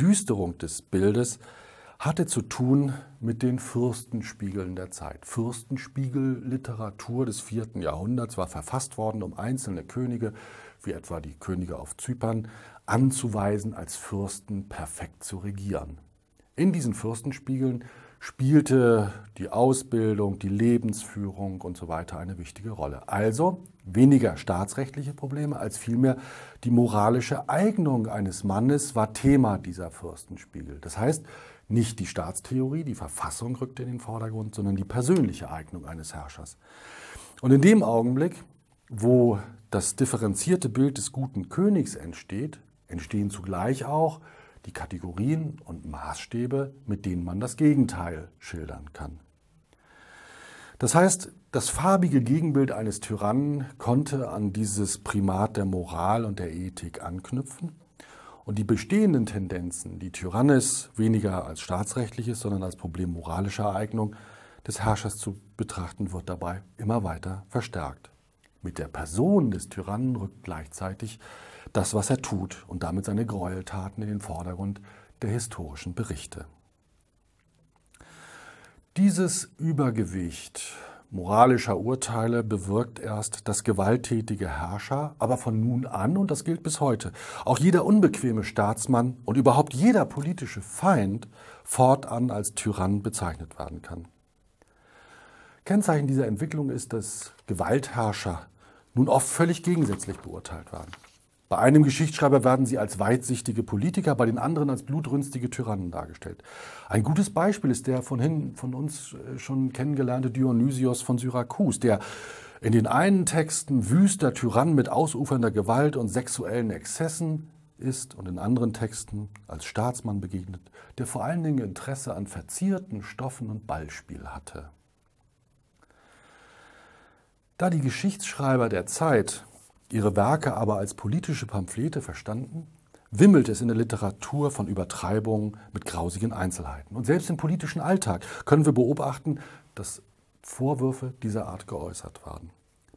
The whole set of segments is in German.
Verdüsterung des Bildes hatte zu tun mit den Fürstenspiegeln der Zeit. Fürstenspiegelliteratur des vierten Jahrhunderts war verfasst worden, um einzelne Könige, wie etwa die Könige auf Zypern, anzuweisen, als Fürsten perfekt zu regieren. In diesen Fürstenspiegeln spielte die Ausbildung, die Lebensführung und so weiter eine wichtige Rolle. Also weniger staatsrechtliche Probleme als vielmehr die moralische Eignung eines Mannes war Thema dieser Fürstenspiegel. Das heißt, nicht die Staatstheorie, die Verfassung rückte in den Vordergrund, sondern die persönliche Eignung eines Herrschers. Und in dem Augenblick, wo das differenzierte Bild des guten Königs entsteht, entstehen zugleich auch die Kategorien und Maßstäbe, mit denen man das Gegenteil schildern kann. Das heißt, das farbige Gegenbild eines Tyrannen konnte an dieses Primat der Moral und der Ethik anknüpfen und die bestehenden Tendenzen, die Tyrannis weniger als staatsrechtliches, sondern als Problem moralischer Eignung des Herrschers zu betrachten, wird dabei immer weiter verstärkt. Mit der Person des Tyrannen rückt gleichzeitig das, was er tut und damit seine Gräueltaten in den Vordergrund der historischen Berichte. Dieses Übergewicht moralischer Urteile bewirkt erst, dass gewalttätige Herrscher, aber von nun an, und das gilt bis heute, auch jeder unbequeme Staatsmann und überhaupt jeder politische Feind fortan als Tyrann bezeichnet werden kann. Kennzeichen dieser Entwicklung ist, dass Gewaltherrscher nun oft völlig gegensätzlich beurteilt werden. Bei einem Geschichtsschreiber werden sie als weitsichtige Politiker, bei den anderen als blutrünstige Tyrannen dargestellt. Ein gutes Beispiel ist der von, hin, von uns äh, schon kennengelernte Dionysios von Syrakus, der in den einen Texten wüster Tyrann mit ausufernder Gewalt und sexuellen Exzessen ist und in anderen Texten als Staatsmann begegnet, der vor allen Dingen Interesse an verzierten Stoffen und Ballspiel hatte. Da die Geschichtsschreiber der Zeit ihre Werke aber als politische Pamphlete verstanden, wimmelt es in der Literatur von Übertreibungen mit grausigen Einzelheiten. Und selbst im politischen Alltag können wir beobachten, dass Vorwürfe dieser Art geäußert werden.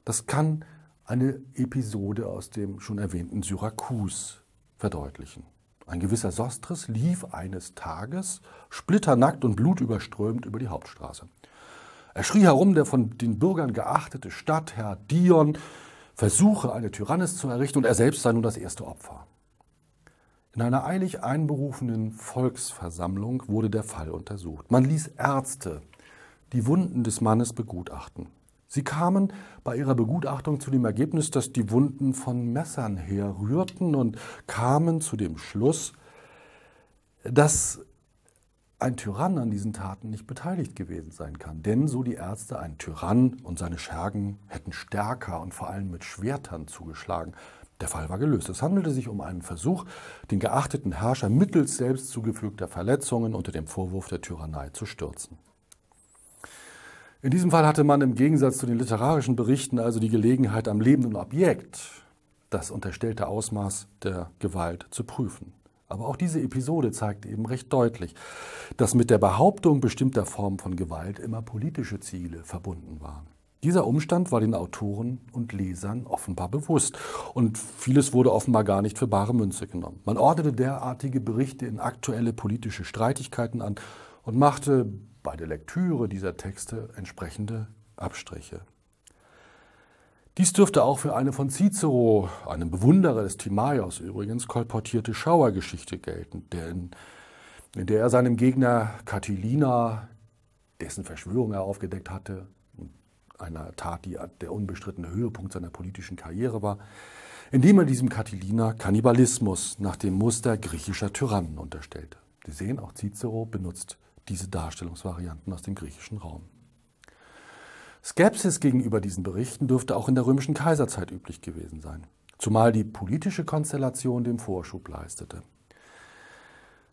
Das kann eine Episode aus dem schon erwähnten Syrakus verdeutlichen. Ein gewisser Sostris lief eines Tages splitternackt und blutüberströmt über die Hauptstraße. Er schrie herum, der von den Bürgern geachtete Stadtherr Dion Versuche, eine Tyrannis zu errichten, und er selbst sei nun das erste Opfer. In einer eilig einberufenen Volksversammlung wurde der Fall untersucht. Man ließ Ärzte die Wunden des Mannes begutachten. Sie kamen bei ihrer Begutachtung zu dem Ergebnis, dass die Wunden von Messern herrührten und kamen zu dem Schluss, dass ein Tyrann an diesen Taten nicht beteiligt gewesen sein kann. Denn, so die Ärzte, ein Tyrann und seine Schergen hätten stärker und vor allem mit Schwertern zugeschlagen. Der Fall war gelöst. Es handelte sich um einen Versuch, den geachteten Herrscher mittels selbst zugefügter Verletzungen unter dem Vorwurf der Tyrannei zu stürzen. In diesem Fall hatte man im Gegensatz zu den literarischen Berichten also die Gelegenheit, am lebenden Objekt das unterstellte Ausmaß der Gewalt zu prüfen. Aber auch diese Episode zeigt eben recht deutlich, dass mit der Behauptung bestimmter Formen von Gewalt immer politische Ziele verbunden waren. Dieser Umstand war den Autoren und Lesern offenbar bewusst und vieles wurde offenbar gar nicht für bare Münze genommen. Man ordnete derartige Berichte in aktuelle politische Streitigkeiten an und machte bei der Lektüre dieser Texte entsprechende Abstriche. Dies dürfte auch für eine von Cicero, einem Bewunderer des Timaios übrigens, kolportierte Schauergeschichte gelten, denn in der er seinem Gegner Catilina, dessen Verschwörung er aufgedeckt hatte, einer Tat, die der unbestrittene Höhepunkt seiner politischen Karriere war, indem er diesem Catilina Kannibalismus nach dem Muster griechischer Tyrannen unterstellte. Sie sehen, auch Cicero benutzt diese Darstellungsvarianten aus dem griechischen Raum. Skepsis gegenüber diesen Berichten dürfte auch in der römischen Kaiserzeit üblich gewesen sein, zumal die politische Konstellation dem Vorschub leistete.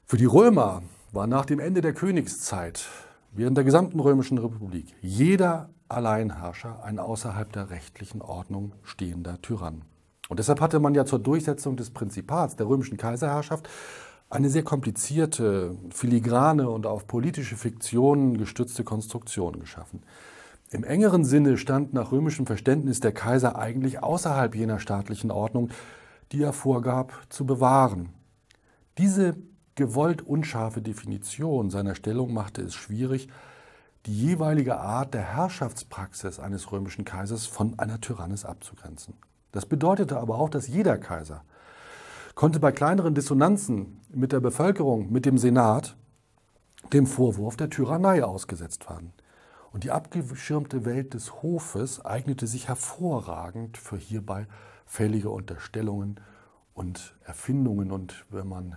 Für die Römer war nach dem Ende der Königszeit während der gesamten römischen Republik jeder Alleinherrscher ein außerhalb der rechtlichen Ordnung stehender Tyrann. Und deshalb hatte man ja zur Durchsetzung des Prinzipats der römischen Kaiserherrschaft eine sehr komplizierte, filigrane und auf politische Fiktionen gestützte Konstruktion geschaffen. Im engeren Sinne stand nach römischem Verständnis der Kaiser eigentlich außerhalb jener staatlichen Ordnung, die er vorgab zu bewahren. Diese gewollt unscharfe Definition seiner Stellung machte es schwierig, die jeweilige Art der Herrschaftspraxis eines römischen Kaisers von einer Tyrannis abzugrenzen. Das bedeutete aber auch, dass jeder Kaiser konnte bei kleineren Dissonanzen mit der Bevölkerung, mit dem Senat, dem Vorwurf der Tyrannei ausgesetzt werden. Und die abgeschirmte Welt des Hofes eignete sich hervorragend für hierbei fällige Unterstellungen und Erfindungen. Und wenn man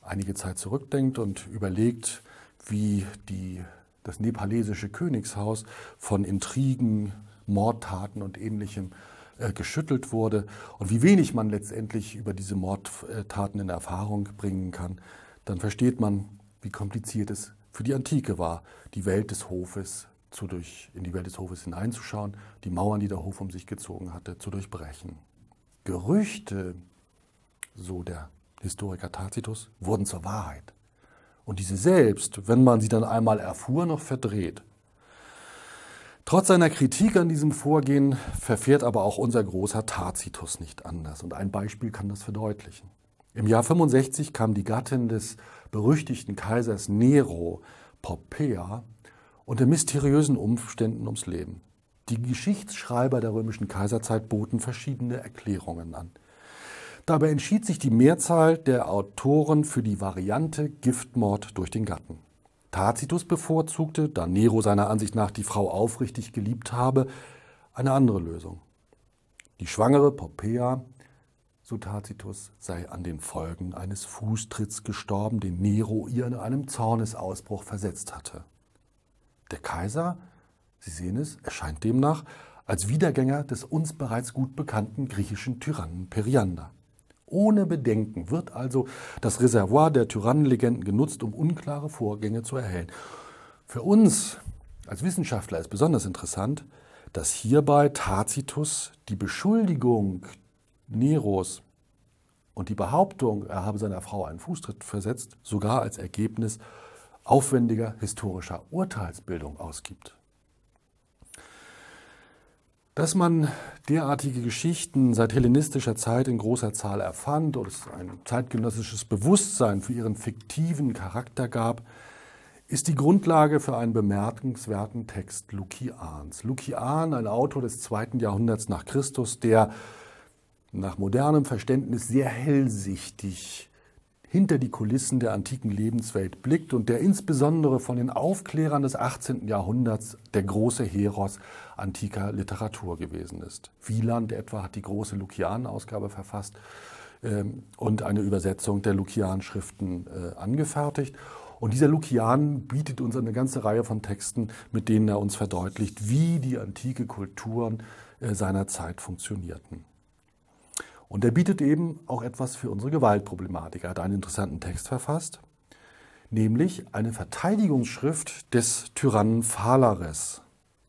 einige Zeit zurückdenkt und überlegt, wie die, das nepalesische Königshaus von Intrigen, Mordtaten und ähnlichem äh, geschüttelt wurde und wie wenig man letztendlich über diese Mordtaten in Erfahrung bringen kann, dann versteht man, wie kompliziert es für die Antike war, die Welt des Hofes zu durch, in die Welt des Hofes hineinzuschauen, die Mauern, die der Hof um sich gezogen hatte, zu durchbrechen. Gerüchte, so der Historiker Tacitus, wurden zur Wahrheit. Und diese selbst, wenn man sie dann einmal erfuhr, noch verdreht. Trotz seiner Kritik an diesem Vorgehen verfährt aber auch unser großer Tacitus nicht anders. Und ein Beispiel kann das verdeutlichen. Im Jahr 65 kam die Gattin des berüchtigten Kaisers Nero, Poppea, unter mysteriösen Umständen ums Leben. Die Geschichtsschreiber der römischen Kaiserzeit boten verschiedene Erklärungen an. Dabei entschied sich die Mehrzahl der Autoren für die Variante Giftmord durch den Gatten. Tacitus bevorzugte, da Nero seiner Ansicht nach die Frau aufrichtig geliebt habe, eine andere Lösung. Die schwangere Popea, so Tacitus, sei an den Folgen eines Fußtritts gestorben, den Nero ihr in einem Zornesausbruch versetzt hatte. Der Kaiser, Sie sehen es, erscheint demnach als Wiedergänger des uns bereits gut bekannten griechischen Tyrannen Periander. Ohne Bedenken wird also das Reservoir der Tyrannenlegenden genutzt, um unklare Vorgänge zu erhellen. Für uns als Wissenschaftler ist besonders interessant, dass hierbei Tacitus die Beschuldigung Neros und die Behauptung, er habe seiner Frau einen Fußtritt versetzt, sogar als Ergebnis aufwendiger historischer Urteilsbildung ausgibt. Dass man derartige Geschichten seit hellenistischer Zeit in großer Zahl erfand und es ein zeitgenössisches Bewusstsein für ihren fiktiven Charakter gab, ist die Grundlage für einen bemerkenswerten Text Lukians. Lukian, ein Autor des zweiten Jahrhunderts nach Christus, der nach modernem Verständnis sehr hellsichtig hinter die Kulissen der antiken Lebenswelt blickt und der insbesondere von den Aufklärern des 18. Jahrhunderts der große Heros antiker Literatur gewesen ist. Wieland etwa hat die große Lukian-Ausgabe verfasst ähm, und eine Übersetzung der Lukian-Schriften äh, angefertigt. Und dieser Lukian bietet uns eine ganze Reihe von Texten, mit denen er uns verdeutlicht, wie die antike Kulturen äh, seiner Zeit funktionierten. Und er bietet eben auch etwas für unsere Gewaltproblematik. Er hat einen interessanten Text verfasst, nämlich eine Verteidigungsschrift des Tyrannen Phalares,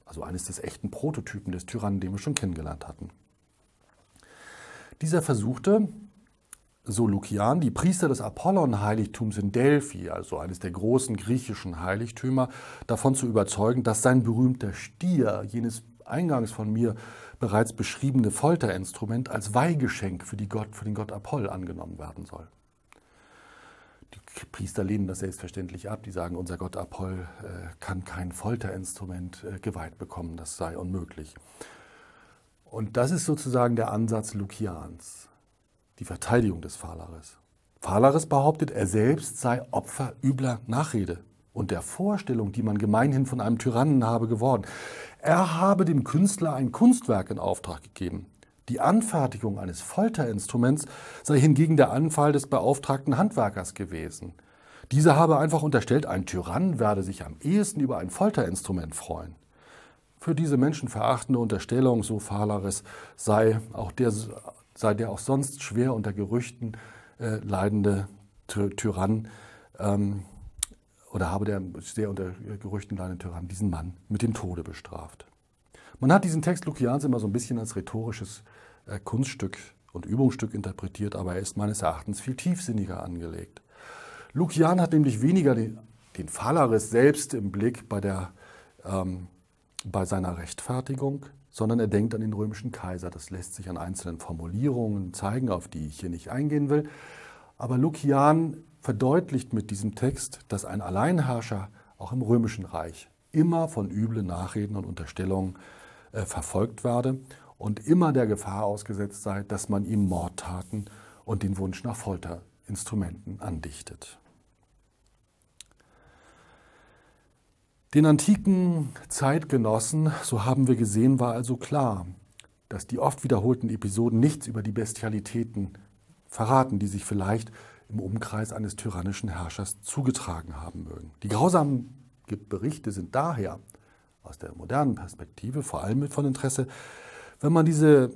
also eines des echten Prototypen des Tyrannen, den wir schon kennengelernt hatten. Dieser versuchte, so Lukian, die Priester des Apollon-Heiligtums in Delphi, also eines der großen griechischen Heiligtümer, davon zu überzeugen, dass sein berühmter Stier, jenes eingangs von mir bereits beschriebene Folterinstrument als Weihgeschenk für, Gott, für den Gott Apoll angenommen werden soll. Die Priester lehnen das selbstverständlich ab. Die sagen, unser Gott Apoll äh, kann kein Folterinstrument äh, geweiht bekommen, das sei unmöglich. Und das ist sozusagen der Ansatz Lukians, die Verteidigung des Phalaris. Phalaris behauptet, er selbst sei Opfer übler Nachrede und der Vorstellung, die man gemeinhin von einem Tyrannen habe geworden. Er habe dem Künstler ein Kunstwerk in Auftrag gegeben. Die Anfertigung eines Folterinstruments sei hingegen der Anfall des beauftragten Handwerkers gewesen. Dieser habe einfach unterstellt, ein Tyrann werde sich am ehesten über ein Folterinstrument freuen. Für diese menschenverachtende Unterstellung, so Falaris, sei, auch der, sei der auch sonst schwer unter Gerüchten äh, leidende Tyrann ähm, oder habe der sehr unter Gerüchten leidende Tyrann diesen Mann mit dem Tode bestraft. Man hat diesen Text Lukians immer so ein bisschen als rhetorisches äh, Kunststück und Übungsstück interpretiert, aber er ist meines Erachtens viel tiefsinniger angelegt. Lukian hat nämlich weniger den, den Phalaris selbst im Blick bei, der, ähm, bei seiner Rechtfertigung, sondern er denkt an den römischen Kaiser. Das lässt sich an einzelnen Formulierungen zeigen, auf die ich hier nicht eingehen will. Aber Lukian verdeutlicht mit diesem Text, dass ein Alleinherrscher auch im römischen Reich immer von üblen Nachreden und Unterstellungen äh, verfolgt werde und immer der Gefahr ausgesetzt sei, dass man ihm Mordtaten und den Wunsch nach Folterinstrumenten andichtet. Den antiken Zeitgenossen, so haben wir gesehen, war also klar, dass die oft wiederholten Episoden nichts über die Bestialitäten verraten, die sich vielleicht im Umkreis eines tyrannischen Herrschers zugetragen haben mögen. Die grausamen Berichte sind daher aus der modernen Perspektive vor allem von Interesse, wenn man diese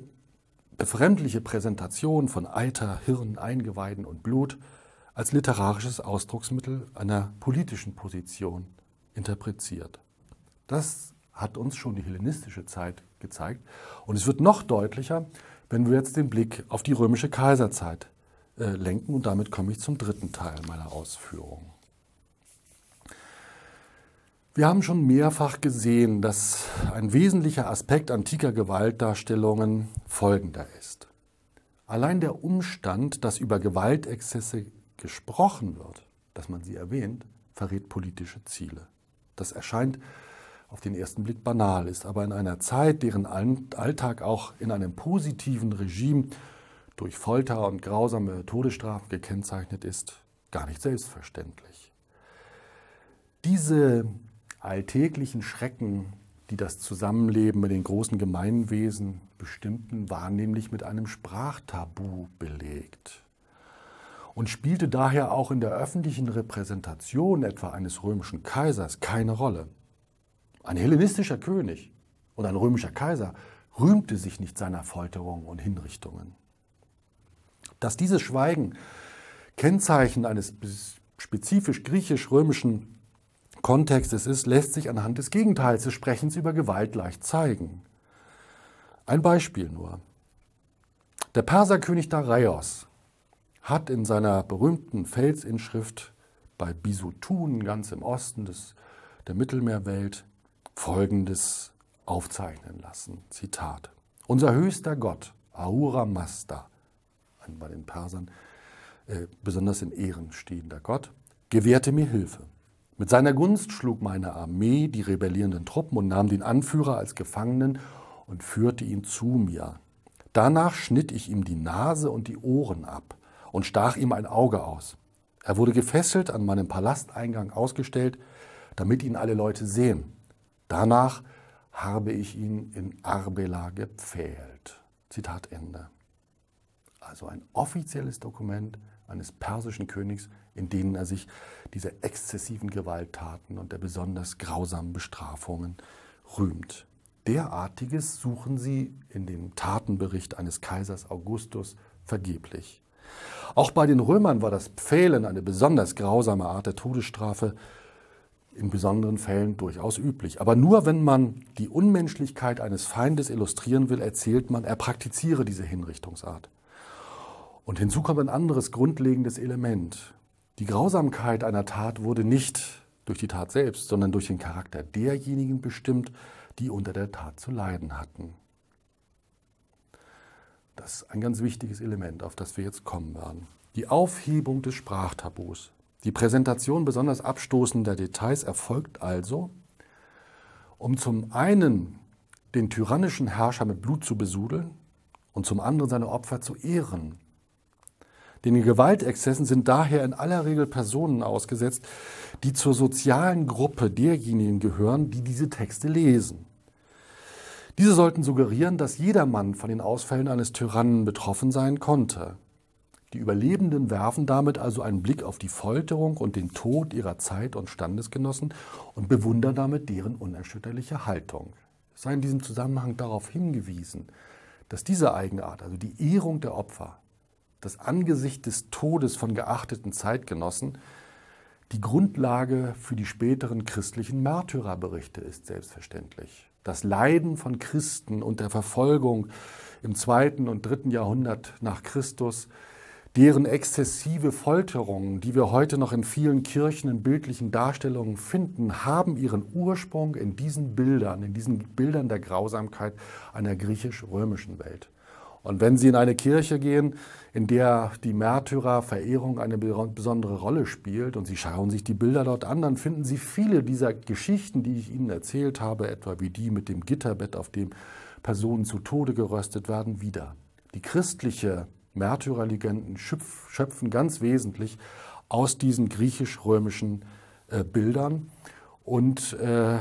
befremdliche Präsentation von Eiter, Hirn, Eingeweiden und Blut als literarisches Ausdrucksmittel einer politischen Position interpretiert. Das hat uns schon die hellenistische Zeit gezeigt und es wird noch deutlicher, wenn wir jetzt den Blick auf die römische Kaiserzeit äh, lenken. Und damit komme ich zum dritten Teil meiner Ausführung. Wir haben schon mehrfach gesehen, dass ein wesentlicher Aspekt antiker Gewaltdarstellungen folgender ist. Allein der Umstand, dass über Gewaltexzesse gesprochen wird, dass man sie erwähnt, verrät politische Ziele. Das erscheint auf den ersten Blick banal, ist aber in einer Zeit, deren Alltag auch in einem positiven Regime durch Folter und grausame Todesstrafen gekennzeichnet ist, gar nicht selbstverständlich. Diese alltäglichen Schrecken, die das Zusammenleben mit den großen Gemeinwesen bestimmten, waren nämlich mit einem Sprachtabu belegt und spielte daher auch in der öffentlichen Repräsentation etwa eines römischen Kaisers keine Rolle. Ein hellenistischer König und ein römischer Kaiser rühmte sich nicht seiner Folterungen und Hinrichtungen. Dass dieses Schweigen Kennzeichen eines spezifisch griechisch-römischen Kontextes ist, lässt sich anhand des Gegenteils des Sprechens über Gewalt leicht zeigen. Ein Beispiel nur. Der Perserkönig Dareios hat in seiner berühmten Felsinschrift bei Bisutun ganz im Osten des, der Mittelmeerwelt Folgendes aufzeichnen lassen. Zitat. Unser höchster Gott, Ahura Mazda, bei den Persern, äh, besonders in Ehren stehender Gott, gewährte mir Hilfe. Mit seiner Gunst schlug meine Armee die rebellierenden Truppen und nahm den Anführer als Gefangenen und führte ihn zu mir. Danach schnitt ich ihm die Nase und die Ohren ab und stach ihm ein Auge aus. Er wurde gefesselt an meinem Palasteingang ausgestellt, damit ihn alle Leute sehen. Danach habe ich ihn in Arbela gepfählt. Zitat Ende also ein offizielles Dokument eines persischen Königs, in denen er sich dieser exzessiven Gewalttaten und der besonders grausamen Bestrafungen rühmt. Derartiges suchen sie in dem Tatenbericht eines Kaisers Augustus vergeblich. Auch bei den Römern war das Pfählen eine besonders grausame Art der Todesstrafe, in besonderen Fällen durchaus üblich. Aber nur wenn man die Unmenschlichkeit eines Feindes illustrieren will, erzählt man, er praktiziere diese Hinrichtungsart. Und hinzu kommt ein anderes grundlegendes Element. Die Grausamkeit einer Tat wurde nicht durch die Tat selbst, sondern durch den Charakter derjenigen bestimmt, die unter der Tat zu leiden hatten. Das ist ein ganz wichtiges Element, auf das wir jetzt kommen werden. Die Aufhebung des Sprachtabus. Die Präsentation besonders abstoßender Details erfolgt also, um zum einen den tyrannischen Herrscher mit Blut zu besudeln und zum anderen seine Opfer zu ehren. Den Gewaltexzessen sind daher in aller Regel Personen ausgesetzt, die zur sozialen Gruppe derjenigen gehören, die diese Texte lesen. Diese sollten suggerieren, dass jedermann von den Ausfällen eines Tyrannen betroffen sein konnte. Die Überlebenden werfen damit also einen Blick auf die Folterung und den Tod ihrer Zeit und Standesgenossen und bewundern damit deren unerschütterliche Haltung. Es sei in diesem Zusammenhang darauf hingewiesen, dass diese Eigenart, also die Ehrung der Opfer, das Angesicht des Todes von geachteten Zeitgenossen die Grundlage für die späteren christlichen Märtyrerberichte ist, selbstverständlich. Das Leiden von Christen und der Verfolgung im zweiten und dritten Jahrhundert nach Christus, deren exzessive Folterungen, die wir heute noch in vielen Kirchen in bildlichen Darstellungen finden, haben ihren Ursprung in diesen Bildern, in diesen Bildern der Grausamkeit einer griechisch-römischen Welt. Und wenn Sie in eine Kirche gehen, in der die Märtyrerverehrung eine besondere Rolle spielt und Sie schauen sich die Bilder dort an, dann finden Sie viele dieser Geschichten, die ich Ihnen erzählt habe, etwa wie die mit dem Gitterbett, auf dem Personen zu Tode geröstet werden, wieder. Die christliche Märtyrerlegenden schöpfen ganz wesentlich aus diesen griechisch-römischen äh, Bildern und äh,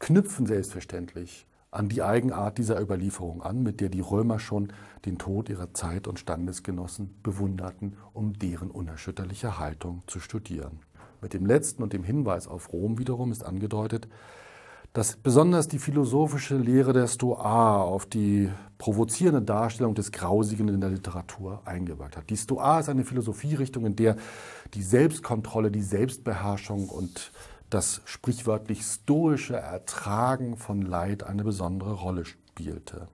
knüpfen selbstverständlich an die Eigenart dieser Überlieferung an, mit der die Römer schon den Tod ihrer Zeit und Standesgenossen bewunderten, um deren unerschütterliche Haltung zu studieren. Mit dem letzten und dem Hinweis auf Rom wiederum ist angedeutet, dass besonders die philosophische Lehre der Stoa auf die provozierende Darstellung des Grausigen in der Literatur eingewirkt hat. Die Stoa ist eine Philosophierichtung, in der die Selbstkontrolle, die Selbstbeherrschung und das sprichwörtlich stoische Ertragen von Leid eine besondere Rolle spielte.